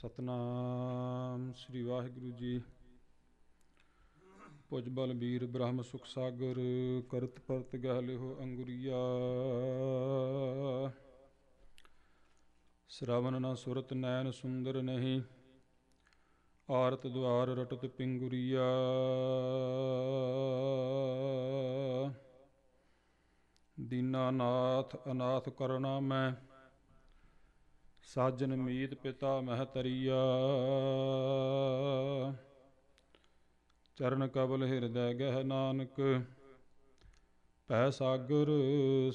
ਸਤਨਾਮ ਸ੍ਰੀ ਵਾਹਿਗੁਰੂ ਜੀ ਪੁਜ ਬਲ ਬ੍ਰਹਮ ਸੁਖ ਸਾਗਰ ਕਰਤ ਪਰਤ ਗਹਿਲਿਓ ਅੰਗੁਰੀਆ ਸ਼ਰਵਨ ਨ ਸੁਰਤ ਨੈਣ ਸੁੰਦਰ ਨਹੀਂ ਆਰਤ ਦੁਆਰ ਰਟਤ ਪਿੰਗੁਰੀਆ ਦੀਨਾਨਾਥ ਅਨਾਥ ਕਰਣਾ ਮੈਂ ਸਾਜਨ ਮੀਤ ਪਿਤਾ ਮਹਿ ਤਰੀਆ ਚਰਨ ਕਬਲ ਹਿਰਦੈ ਗਹਿ ਨਾਨਕ ਪੈ ਸਾਗਰ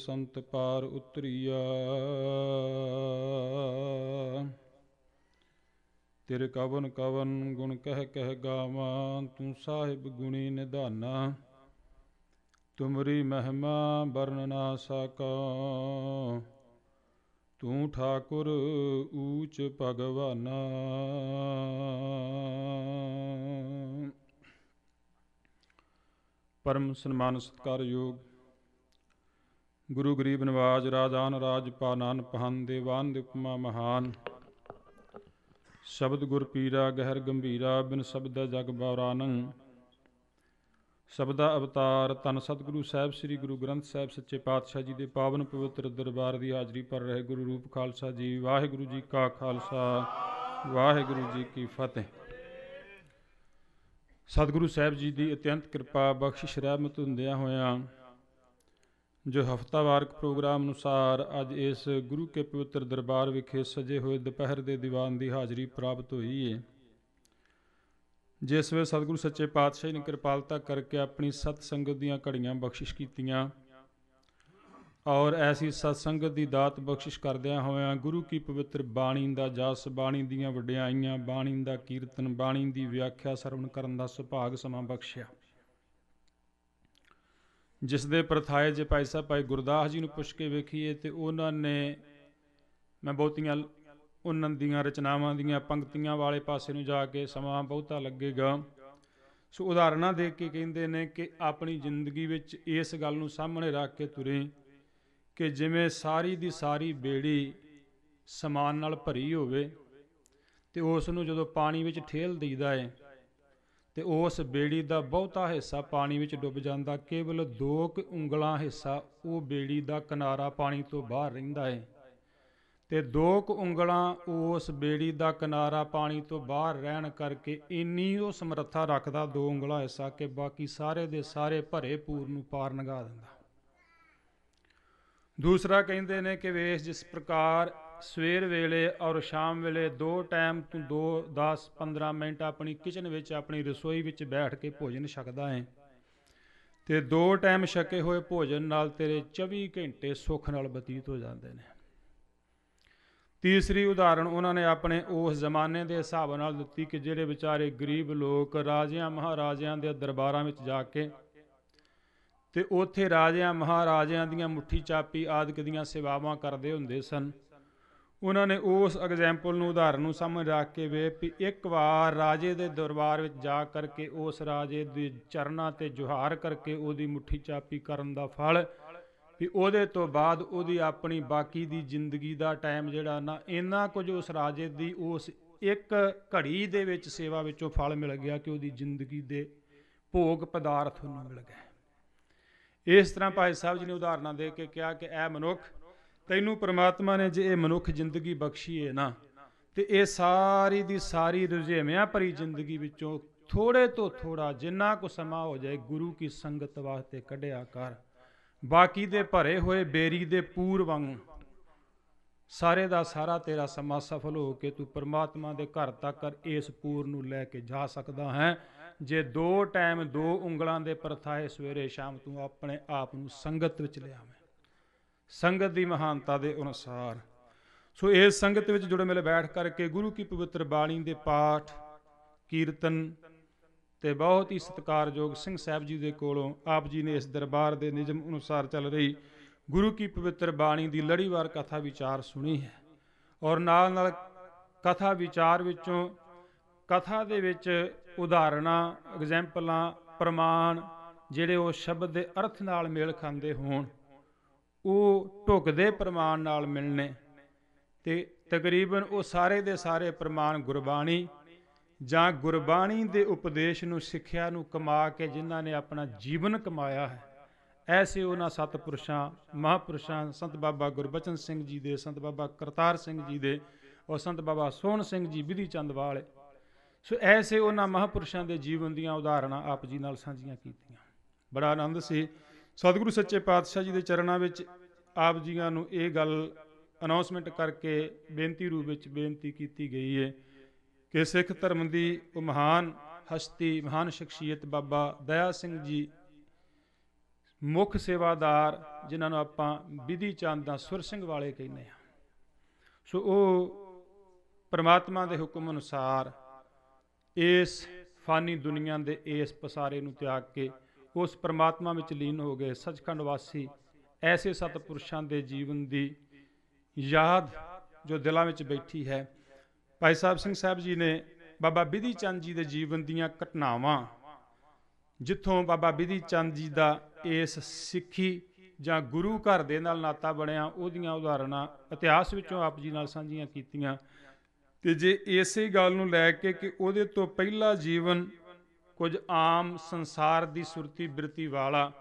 ਸੰਤ ਪਾਰ ਉਤਰੀਆ ਤੇਰੇ ਕਵਨ ਕਵਨ ਗੁਣ ਕਹਿ ਕਹਿ ਗਾਵਾਂ ਤੂੰ ਸਾਹਿਬ ਗੁਣੀ ਨਿਧਾਨਾ ਤੁਮਰੀ ਮਹਿਮਾ ਵਰਨਨਾ ਸਕਾ ਤੂੰ ਠਾਕੁਰ ਊਚ ਭਗਵਾਨਾ ਪਰਮ ਸਨਮਾਨ ਸਤਕਾਰਯੋਗ ਗੁਰੂ ਗਰੀਬ ਨਵਾਜ ਰਾਜਾਨ ਰਾਜ ਪਾਨਾਨ ਪਹਨ ਦੇਵਾਨ ਦੇ ਉਪਮਾ ਮਹਾਨ ਸ਼ਬਦ ਗੁਰ ਪੀਰਾ ਗਹਿਰ ਗੰਭੀਰਾ ਬਿਨ ਸ਼ਬਦ ਜਗ ਬਵਰਾਨੰ ਸਬਦਾ ਅਵਤਾਰ ਤਨ ਸਤਿਗੁਰੂ ਸਾਹਿਬ ਸ੍ਰੀ ਗੁਰੂ ਗ੍ਰੰਥ ਸਾਹਿਬ ਸੱਚੇ ਪਾਤਸ਼ਾਹ ਜੀ ਦੇ ਪਾਵਨ ਪਵਿੱਤਰ ਦਰਬਾਰ ਦੀ ਹਾਜ਼ਰੀ ਪਰ ਰਹੇ ਗੁਰੂ ਰੂਪ ਖਾਲਸਾ ਜੀ ਵਾਹਿਗੁਰੂ ਜੀ ਕਾ ਖਾਲਸਾ ਵਾਹਿਗੁਰੂ ਜੀ ਕੀ ਫਤਿਹ ਸਤਿਗੁਰੂ ਸਾਹਿਬ ਜੀ ਦੀ ਅਤਿਅੰਤ ਕਿਰਪਾ ਬਖਸ਼ਿਸ਼ ਰਹਿਮਤ ਹੁੰਦਿਆਂ ਹੋਇਆਂ ਜੋ ਹਫਤਾਵਾਰਕ ਪ੍ਰੋਗਰਾਮ ਅਨੁਸਾਰ ਅੱਜ ਇਸ ਗੁਰੂ ਕੇ ਪਵਿੱਤਰ ਦਰਬਾਰ ਵਿਖੇ ਸਜੇ ਹੋਏ ਦੁਪਹਿਰ ਦੇ ਦੀਵਾਨ ਦੀ ਹਾਜ਼ਰੀ ਪ੍ਰਾਪਤ ਹੋਈ ਹੈ ਜਿਸ ਵੇ ਸਤਿਗੁਰੂ ਸੱਚੇ ਪਾਤਸ਼ਾਹ ਨੇ ਕਿਰਪਾਲਤਾ ਕਰਕੇ ਆਪਣੀ ਸਤ ਸੰਗਤ ਦੀਆਂ ਘੜੀਆਂ ਬਖਸ਼ਿਸ਼ ਕੀਤੀਆਂ ਔਰ ਐਸੀ ਸਤ ਸੰਗਤ ਦੀ ਦਾਤ ਬਖਸ਼ਿਸ਼ ਕਰਦਿਆਂ ਹੋਇਆਂ ਗੁਰੂ ਕੀ ਪਵਿੱਤਰ ਬਾਣੀ ਦਾ ਜਸ ਬਾਣੀ ਦੀਆਂ ਵਡਿਆਈਆਂ ਬਾਣੀ ਦਾ ਕੀਰਤਨ ਬਾਣੀ ਦੀ ਵਿਆਖਿਆ ਸਰਵਣ ਕਰਨ ਦਾ ਸੁਭਾਗ ਸਮਾਂ ਬਖਸ਼ਿਆ ਜਿਸ ਦੇ ਪ੍ਰਥਾਏ ਜੇ ਭਾਈ ਸਾਹਿਬ ਭਾਈ ਗੁਰਦਾਸ ਜੀ ਨੂੰ ਪੁੱਛ ਕੇ ਵੇਖੀਏ ਤੇ ਉਹਨਾਂ ਨੇ ਮੈਂ ਬਹੁਤੀਆਂ ਉਹਨਾਂ ਦੀਆਂ ਰਚਨਾਵਾਂ ਦੀਆਂ ਪੰਕਤੀਆਂ ਵਾਲੇ ਪਾਸੇ ਨੂੰ ਜਾ ਕੇ ਸਮਾਂ ਬਹੁਤਾ ਲੱਗੇਗਾ ਸੋ ਉਦਾਹਰਨਾਂ ਦੇ ਕੇ ਕਹਿੰਦੇ ਨੇ ਕਿ ਆਪਣੀ ਜ਼ਿੰਦਗੀ ਵਿੱਚ ਇਸ ਗੱਲ ਨੂੰ ਸਾਹਮਣੇ ਰੱਖ ਕੇ ਤੁਰੇ ਕਿ ਜਿਵੇਂ ਸਾਰੀ ਦੀ ਸਾਰੀ ਬੇੜੀ ਸਮਾਨ ਨਾਲ ਭਰੀ ਹੋਵੇ ਤੇ ਉਸ ਨੂੰ ਜਦੋਂ ਪਾਣੀ ਵਿੱਚ ਠੇਲ ਦਈਦਾ ਏ ਤੇ ਉਸ ਬੇੜੀ ਦਾ ਬਹੁਤਾ ਹਿੱਸਾ ਪਾਣੀ ਵਿੱਚ ਡੁੱਬ ਜਾਂਦਾ ਕੇਵਲ ਦੋ ਕੁ ਉਂਗਲਾਂ ਹਿੱਸਾ ਉਹ ਬੇੜੀ ਦਾ ਕਿਨਾਰਾ ਪਾਣੀ ਤੋਂ ਬਾਹਰ ਰਹਿੰਦਾ ਏ ਤੇ ਦੋ ਕੁ ਉਂਗਲਾਂ ਉਸ ਬੇੜੀ ਦਾ ਕਿਨਾਰਾ ਪਾਣੀ ਤੋਂ ਬਾਹਰ ਰਹਿਣ ਕਰਕੇ ਇੰਨੀ ਉਹ ਸਮਰੱਥਾ ਰੱਖਦਾ ਦੋ ਉਂਗਲਾਂ ਐਸਾ ਕਿ ਬਾਕੀ ਸਾਰੇ ਦੇ ਸਾਰੇ ਭਰੇ ਪੂਰ ਨੂੰ ਪਾਰ ਨਗਾ ਦਿੰਦਾ ਦੂਸਰਾ ਕਹਿੰਦੇ ਨੇ ਕਿ ਵੇਸ ਜਿਸ ਪ੍ਰਕਾਰ ਸਵੇਰ ਵੇਲੇ ਔਰ ਸ਼ਾਮ ਵੇਲੇ ਦੋ ਟਾਈਮ ਤੂੰ 2 10 15 ਮਿੰਟ ਆਪਣੀ ਕਿਚਨ ਵਿੱਚ ਆਪਣੀ ਰਸੋਈ ਵਿੱਚ ਬੈਠ ਕੇ ਭੋਜਨ ਛਕਦਾ ਹੈ ਤੇ ਦੋ ਟਾਈਮ ਛਕੇ ਹੋਏ ਭੋਜਨ ਨਾਲ ਤੇਰੇ 24 ਘੰਟੇ ਸੁੱਖ ਨਾਲ ਬਤੀਤ ਹੋ ਜਾਂਦੇ ਨੇ ਤੀਸਰੀ ਉਦਾਹਰਣ ਉਹਨਾਂ ਨੇ ਆਪਣੇ ਉਸ ਜ਼ਮਾਨੇ ਦੇ ਹਿਸਾਬ ਨਾਲ ਦਿੱਤੀ ਕਿ ਜਿਹੜੇ ਵਿਚਾਰੇ ਗਰੀਬ ਲੋਕ ਰਾਜਿਆਂ ਮਹਾਰਾਜਿਆਂ ਦੇ ਦਰਬਾਰਾਂ ਵਿੱਚ ਜਾ ਕੇ ਤੇ ਉੱਥੇ ਰਾਜਿਆਂ ਮਹਾਰਾਜਿਆਂ ਦੀਆਂ ਮੁੱਠੀ ਚਾਪੀ ਆਦਿਕ ਦੀਆਂ ਸੇਵਾਵਾਂ ਕਰਦੇ ਹੁੰਦੇ ਸਨ ਉਹਨਾਂ ਨੇ ਉਸ ਐਗਜ਼ੈਂਪਲ ਨੂੰ ਉਦਾਹਰਨ ਨੂੰ ਸਮਝ ਰੱਖ ਕੇ ਵੇ ਵੀ ਇੱਕ ਵਾਰ ਰਾਜੇ ਦੇ ਦਰਬਾਰ ਵਿੱਚ ਜਾ ਕਰਕੇ ਉਸ ਰਾਜੇ ਦੇ ਚਰਨਾਂ ਤੇ ਜੁਹਾਰ ਕਰਕੇ ਉਹਦੀ ਮੁੱਠੀ ਚਾਪੀ ਕਰਨ ਦਾ ਫਲ ਵੀ ਉਹਦੇ ਤੋਂ ਬਾਅਦ ਉਹਦੀ ਆਪਣੀ ਬਾਕੀ ਦੀ ਜ਼ਿੰਦਗੀ ਦਾ ਟਾਈਮ ਜਿਹੜਾ ਨਾ ਇੰਨਾ ਕੁਝ ਉਸ ਰਾਜੇ ਦੀ ਉਸ ਇੱਕ ਘੜੀ ਦੇ ਵਿੱਚ ਸੇਵਾ ਵਿੱਚੋਂ ਫਲ ਮਿਲ ਗਿਆ ਕਿ ਉਹਦੀ ਜ਼ਿੰਦਗੀ ਦੇ ਭੋਗ ਪਦਾਰਥ ਨੂੰ ਮਿਲ ਗਏ ਇਸ ਤਰ੍ਹਾਂ ਭਾਈ ਸਾਹਿਬ ਜੀ ਨੇ ਉਦਾਹਰਨਾਂ ਦੇ ਕੇ ਕਿਹਾ ਕਿ ਐ ਮਨੁੱਖ ਤੈਨੂੰ ਪ੍ਰਮਾਤਮਾ ਨੇ ਜੇ ਇਹ ਮਨੁੱਖ ਜ਼ਿੰਦਗੀ ਬਖਸ਼ੀ ਹੈ ਨਾ ਤੇ ਇਹ ਸਾਰੀ ਦੀ ਸਾਰੀ ਰੁਝੇਵਿਆਂ ਭਰੀ ਜ਼ਿੰਦਗੀ ਵਿੱਚੋਂ ਥੋੜੇ ਤੋਂ ਥੋੜਾ ਜਿੰਨਾ ਕੁ ਸਮਾਂ ਹੋ ਜਾਏ ਗੁਰੂ ਕੀ ਸੰਗਤ ਵਾਸਤੇ ਕੱਢਿਆ ਕਰ ਬਾਕੀ ਦੇ ਭਰੇ ਹੋਏ 베ਰੀ ਦੇ ਪੂਰ ਵਾਂਗੂ ਸਾਰੇ ਦਾ ਸਾਰਾ ਤੇਰਾ ਸਮਾ ਸਫਲ ਹੋ ਕੇ ਤੂੰ ਪਰਮਾਤਮਾ ਦੇ ਘਰ ਤੱਕ ਇਸ ਪੂਰ ਨੂੰ ਲੈ ਕੇ ਜਾ ਸਕਦਾ ਹੈ ਜੇ ਦੋ ਟਾਈਮ ਦੋ ਉਂਗਲਾਂ ਦੇ ਪਰਥਾਏ ਸਵੇਰੇ ਸ਼ਾਮ ਤੂੰ ਆਪਣੇ ਆਪ ਨੂੰ ਸੰਗਤ ਵਿੱਚ ਲਿਆਵੇਂ ਸੰਗਤ ਦੀ ਮਹਾਨਤਾ ਦੇ ਅਨੁਸਾਰ ਸੋ ਇਸ ਸੰਗਤ ਵਿੱਚ ਜੁੜੇ ਮਿਲੇ ਬੈਠ ਕਰਕੇ ਗੁਰੂ ਕੀ ਪਵਿੱਤਰ ਬਾਣੀ ਦੇ ਪਾਠ ਕੀਰਤਨ ਤੇ ਬਹੁਤ ਹੀ ਸਤਿਕਾਰਯੋਗ ਸਿੰਘ ਸਾਹਿਬ ਜੀ ਦੇ ਕੋਲੋਂ ਆਪ ਜੀ ਨੇ ਇਸ ਦਰਬਾਰ ਦੇ ਨਿਯਮ ਅਨੁਸਾਰ ਚੱਲ ਰਹੀ ਗੁਰੂ ਕੀ ਪਵਿੱਤਰ ਬਾਣੀ ਦੀ ਲੜੀਵਾਰ ਕਥਾ ਵਿਚਾਰ ਸੁਣੀ ਹੈ ਔਰ ਨਾਲ ਨਾਲ ਕਥਾ ਵਿਚਾਰ ਵਿੱਚੋਂ ਕਥਾ ਦੇ ਵਿੱਚ ਉਦਾਹਰਣਾਂ ਐਗਜ਼ੈਂਪਲਾਂ ਪ੍ਰਮਾਣ ਜਿਹੜੇ ਉਹ ਸ਼ਬਦ ਦੇ ਅਰਥ ਨਾਲ ਮੇਲ ਖਾਂਦੇ ਹੋਣ ਉਹ ਢੁਕਦੇ ਪ੍ਰਮਾਣ ਨਾਲ ਮਿਲਣੇ ਤੇ ਤਕਰੀਬਨ ਉਹ ਸਾਰੇ ਦੇ ਸਾਰੇ ਪ੍ਰਮਾਣ ਗੁਰਬਾਣੀ ਜਾਂ ਗੁਰਬਾਣੀ ਦੇ ਉਪਦੇਸ਼ ਨੂੰ ਸਿੱਖਿਆ ਨੂੰ ਕਮਾ ਕੇ ਜਿਨ੍ਹਾਂ ਨੇ ਆਪਣਾ ਜੀਵਨ ਕਮਾਇਆ ਹੈ ਐਸੇ ਉਹਨਾਂ ਸਤਪੁਰਸ਼ਾਂ ਮਹਾਪੁਰਸ਼ਾਂ ਸੰਤ ਬਾਬਾ ਗੁਰਬਚਨ ਸਿੰਘ ਜੀ ਦੇ ਸੰਤ ਬਾਬਾ ਕਰਤਾਰ ਸਿੰਘ ਜੀ ਦੇ ਔਰ ਸੰਤ ਬਾਬਾ ਸੋਹਣ ਸਿੰਘ ਜੀ ਵਿਧੀ ਚੰਦ ਵਾਲੇ ਸੋ ਐਸੇ ਉਹਨਾਂ ਮਹਾਪੁਰਸ਼ਾਂ ਦੇ ਜੀਵਨ ਦੀਆਂ ਉਦਾਹਰਣਾਂ ਆਪ ਜੀ ਨਾਲ ਸਾਂਝੀਆਂ ਕੀਤੀਆਂ ਬੜਾ ਆਨੰਦ ਸੀ ਸਤਿਗੁਰੂ ਸੱਚੇ ਪਾਤਸ਼ਾਹ ਜੀ ਦੇ ਚਰਨਾਂ ਵਿੱਚ ਆਪ ਜੀਆਂ ਨੂੰ ਇਹ ਗੱਲ ਅਨਾਉਂਸਮੈਂਟ ਕਰਕੇ ਬੇਨਤੀ ਰੂਪ ਵਿੱਚ ਬੇਨਤੀ ਕੀਤੀ ਗਈ ਹੈ ਕਿ ਸਿੱਖ ਧਰਮ ਦੀ ਉਹ ਮਹਾਨ ਹਸਤੀ ਮਹਾਨ ਸ਼ਖਸੀਅਤ ਬਾਬਾ ਦਇਆ ਸਿੰਘ ਜੀ ਮੁੱਖ ਸੇਵਾਦਾਰ ਜਿਨ੍ਹਾਂ ਨੂੰ ਆਪਾਂ ਵਿਧੀ ਚੰਦ ਦਾ ਸੁਰ ਸਿੰਘ ਵਾਲੇ ਕਹਿੰਦੇ ਆ ਸੋ ਉਹ ਪਰਮਾਤਮਾ ਦੇ ਹੁਕਮ ਅਨੁਸਾਰ ਇਸ ਫਾਨੀ ਦੁਨੀਆ ਦੇ ਇਸ ਪਸਾਰੇ ਨੂੰ ਤਿਆਗ ਕੇ ਉਸ ਪਰਮਾਤਮਾ ਵਿੱਚ ਲੀਨ ਹੋ ਗਏ ਸੱਚਖੰਡ ਵਾਸੀ ਐਸੇ ਸਤਪੁਰਸ਼ਾਂ ਦੇ ਜੀਵਨ ਦੀ ਯਾਦ ਜੋ ਦਿਲਾਂ ਵਿੱਚ ਬੈਠੀ ਹੈ ਭਾਈ ਸਾਹਿਬ ਸਿੰਘ ਸਾਹਿਬ ਜੀ ਨੇ ਬਾਬਾ ਬਿਧੀ ਚੰਦ ਜੀ ਦੇ ਜੀਵਨ ਦੀਆਂ ਘਟਨਾਵਾਂ ਜਿੱਥੋਂ ਬਾਬਾ ਬਿਧੀ ਚੰਦ ਜੀ ਦਾ ਇਸ ਸਿੱਖੀ ਜਾਂ ਗੁਰੂ ਘਰ ਦੇ ਨਾਲ ਨਾਤਾ ਬਣਿਆ ਉਹਦੀਆਂ ਉਦਾਹਰਣਾਂ ਇਤਿਹਾਸ ਵਿੱਚੋਂ ਆਪ ਜੀ ਨਾਲ ਸਾਂਝੀਆਂ ਕੀਤੀਆਂ ਤੇ ਜੇ ਇਸੇ ਗੱਲ ਨੂੰ ਲੈ ਕੇ ਕਿ ਉਹਦੇ ਤੋਂ ਪਹਿਲਾ ਜੀਵਨ ਕੁਝ ਆਮ ਸੰਸਾਰ ਦੀ ਸੁਰਤੀ ਬਿਰਤੀ ਵਾਲਾ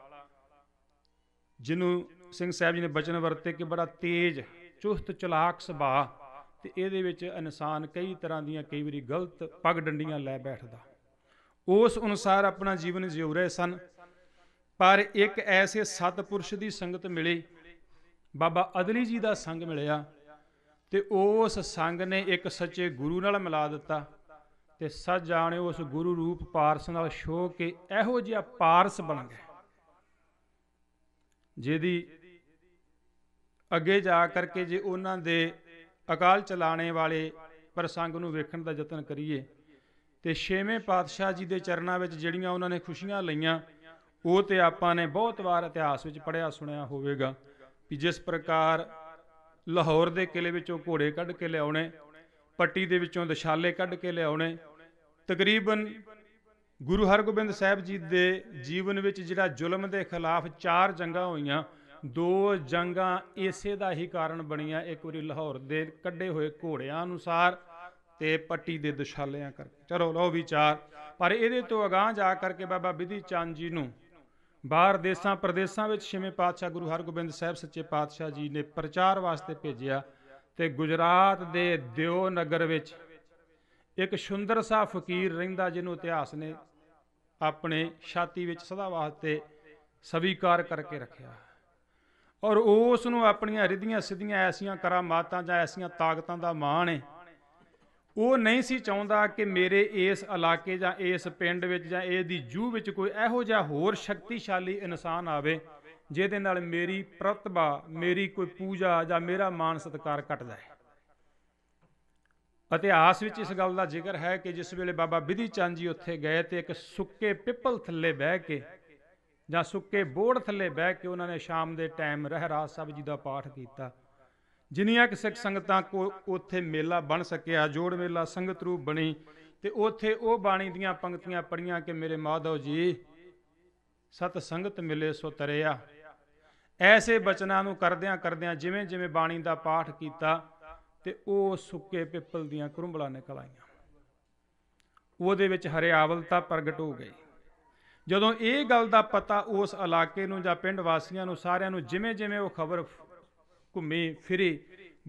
ਜਿਹਨੂੰ ਸਿੰਘ ਸਾਹਿਬ ਜੀ ਨੇ ਬਚਨ ਵਰਤੇ ਕਿ ਬੜਾ ਤੇਜ ਚੁਸਤ ਚਲਾਕ ਸੁਭਾਅ ਤੇ ਇਹਦੇ ਵਿੱਚ ਇਨਸਾਨ ਕਈ ਤਰ੍ਹਾਂ ਦੀਆਂ ਕਈ ਵਾਰੀ ਗਲਤ ਪਗ ਡੰਡੀਆਂ ਲੈ ਬੈਠਦਾ ਉਸ ਅਨੁਸਾਰ ਆਪਣਾ ਜੀਵਨ ਜਿਉ ਰਹੇ ਸਨ ਪਰ ਇੱਕ ਐਸੇ ਸਤਪੁਰਸ਼ ਦੀ ਸੰਗਤ ਮਿਲੀ ਬਾਬਾ ਅਦਲੀ ਜੀ ਦਾ ਸੰਗ ਮਿਲਿਆ ਤੇ ਉਸ ਸੰਗ ਨੇ ਇੱਕ ਸੱਚੇ ਗੁਰੂ ਨਾਲ ਮਿਲਾ ਦਿੱਤਾ ਤੇ ਸੱਜ ਜਾਣੇ ਉਸ ਗੁਰੂ ਰੂਪ ਪਾਰਸ ਨਾਲ ਸ਼ੋ ਕੇ ਇਹੋ ਜਿਹਾ ਪਾਰਸ ਬਣ ਗਿਆ ਜਿਹਦੀ ਅੱਗੇ ਜਾ ਕਰਕੇ ਜੇ ਉਹਨਾਂ ਦੇ ਅਕਾਲ ਚਲਾਣੇ ਵਾਲੇ ਪ੍ਰਸੰਗ ਨੂੰ ਵੇਖਣ ਦਾ ਯਤਨ ਕਰੀਏ ਤੇ ਛੇਵੇਂ ਪਾਤਸ਼ਾਹ ਜੀ ਦੇ ਚਰਨਾਂ ਵਿੱਚ ਜਿਹੜੀਆਂ ਉਹਨਾਂ ਨੇ ਖੁਸ਼ੀਆਂ ਲਈਆਂ ਉਹ ਤੇ ਆਪਾਂ ਨੇ ਬਹੁਤ ਵਾਰ ਇਤਿਹਾਸ ਵਿੱਚ ਪੜਿਆ ਸੁਣਿਆ ਹੋਵੇਗਾ ਕਿ ਜਿਸ ਪ੍ਰਕਾਰ ਲਾਹੌਰ ਦੇ ਕਿਲੇ ਵਿੱਚੋਂ ਘੋੜੇ ਕੱਢ ਕੇ ਲਿਆਉਣੇ ਪੱਟੀ ਦੇ ਵਿੱਚੋਂ ਦਸ਼ਾਲੇ ਕੱਢ ਕੇ ਲਿਆਉਣੇ ਤਕਰੀਬਨ ਗੁਰੂ ਹਰਗੋਬਿੰਦ ਸਾਹਿਬ ਜੀ ਦੇ ਜੀਵਨ ਵਿੱਚ ਜਿਹੜਾ ਜ਼ੁਲਮ ਦੇ ਖਿਲਾਫ ਚਾਰ ਜੰਗਾਂ ਹੋਈਆਂ ਦੋ ਜੰਗਾਂ ਇਸੇ ਦਾ ਹੀ ਕਾਰਨ ਬਣੀਆਂ ਇੱਕ ਵਾਰੀ ਲਾਹੌਰ ਦੇ ਕੱਢੇ ਹੋਏ ਘੋੜਿਆਂ ਅਨੁਸਾਰ ਤੇ ਪੱਟੀ ਦੇ ਦਸ਼ਾਲਿਆਂ ਕਰਕੇ ਚਲੋ ਲਓ ਵਿਚਾਰ ਪਰ ਇਹਦੇ ਤੋਂ ਅਗਾਹ ਜਾ ਕਰਕੇ ਬਾਬਾ ਵਿਧੀ ਚੰਦ ਜੀ ਨੂੰ ਬਾਹਰ ਦੇਸਾਂ ਪ੍ਰਦੇਸਾਂ ਵਿੱਚ ਛੇਵੇਂ ਪਾਤਸ਼ਾਹ ਗੁਰੂ ਹਰਗੋਬਿੰਦ ਸਾਹਿਬ ਸੱਚੇ ਪਾਤਸ਼ਾਹ ਜੀ ਨੇ ਪ੍ਰਚਾਰ ਵਾਸਤੇ ਭੇਜਿਆ ਤੇ ਗੁਜਰਾਤ ਦੇ ਦਿਓ ਨਗਰ ਵਿੱਚ ਇੱਕ ਸੁੰਦਰ ਸਾ ਫਕੀਰ ਰਹਿੰਦਾ ਜਿਹਨੂੰ ਇਤਿਹਾਸ ਨੇ ਆਪਣੇ ਛਾਤੀ ਵਿੱਚ ਸਦਾ ਵਾਸਤੇ ਸਵੀਕਾਰ ਕਰਕੇ ਰੱਖਿਆ ਔਰ ਉਸ ਨੂੰ ਆਪਣੀਆਂ ਰਿਧੀਆਂ ਸਿੱਧੀਆਂ ਐਸੀਆਂ ਕਰਾਮਾਤਾਂ ਜਾਂ ਐਸੀਆਂ ਤਾਕਤਾਂ ਦਾ ਮਾਣ ਹੈ ਉਹ ਨਹੀਂ ਸੀ ਚਾਹੁੰਦਾ ਕਿ ਮੇਰੇ ਇਸ ਇਲਾਕੇ ਜਾਂ ਇਸ ਪਿੰਡ ਵਿੱਚ ਜਾਂ ਇਹ ਦੀ ਜੂ ਵਿੱਚ ਕੋਈ ਇਹੋ ਜਿਹਾ ਹੋਰ ਸ਼ਕਤੀਸ਼ਾਲੀ ਇਨਸਾਨ ਆਵੇ ਜਿਹਦੇ ਨਾਲ ਮੇਰੀ ਪ੍ਰਤਿਭਾ ਮੇਰੀ ਕੋਈ ਪੂਜਾ ਜਾਂ ਮੇਰਾ ਮਾਣ ਸਤਕਾਰ ਘਟ ਜਾਏ ਇਤਿਹਾਸ ਵਿੱਚ ਇਸ ਗੱਲ ਦਾ ਜ਼ਿਕਰ ਹੈ ਕਿ ਜਿਸ ਵੇਲੇ ਬਾਬਾ ਵਿਧੀ ਚੰਦ ਜੀ ਉੱਥੇ ਗਏ ਤੇ ਇੱਕ ਸੁੱਕੇ ਪਿੱਪਲ ਥੱਲੇ ਬਹਿ ਕੇ ਜਾਂ ਸੁੱਕੇ ਬੋੜ ਥੱਲੇ ਬਹਿ ਕੇ ਉਹਨਾਂ ਨੇ ਸ਼ਾਮ ਦੇ ਟਾਈਮ ਰਹਿਰਾਸ ਸਾਹਿਬ ਜੀ ਦਾ ਪਾਠ ਕੀਤਾ ਜਿੰਨੀਆਂ ਕਿ ਸਿੱਖ ਸੰਗਤਾਂ ਕੋ ਉੱਥੇ ਮੇਲਾ ਬਣ ਸਕਿਆ ਜੋੜ ਮੇਲਾ ਸੰਗਤ ਰੂਪ ਬਣੀ ਤੇ ਉੱਥੇ ਉਹ ਬਾਣੀ ਦੀਆਂ ਪੰਕਤੀਆਂ ਪੜੀਆਂ ਕਿ ਮੇਰੇ ਮਾਧਵ ਜੀ ਸਤ ਸੰਗਤ ਮਿਲੇ ਸੋ ਤਰਿਆ ਐਸੇ ਬਚਨਾਂ ਨੂੰ ਕਰਦਿਆਂ ਕਰਦਿਆਂ ਜਿਵੇਂ ਜਿਵੇਂ ਬਾਣੀ ਦਾ ਪਾਠ ਕੀਤਾ ਤੇ ਉਹ ਸੁੱਕੇ ਪਿੱਪਲ ਦੀਆਂ ਕਰੁੰਬਲਾਂ ਨਿਕਲ ਆਈਆਂ ਉਹਦੇ ਵਿੱਚ ਹਰਿਆਵਲਤਾ ਪ੍ਰਗਟ ਹੋ ਗਈ ਜਦੋਂ ਇਹ ਗੱਲ ਦਾ ਪਤਾ ਉਸ ਇਲਾਕੇ ਨੂੰ ਜਾਂ ਪਿੰਡ ਵਾਸੀਆਂ ਨੂੰ ਸਾਰਿਆਂ ਨੂੰ ਜਿਵੇਂ-ਜਿਵੇਂ ਉਹ ਖਬਰ ਘੁੰਮੀ ਫਿਰੀ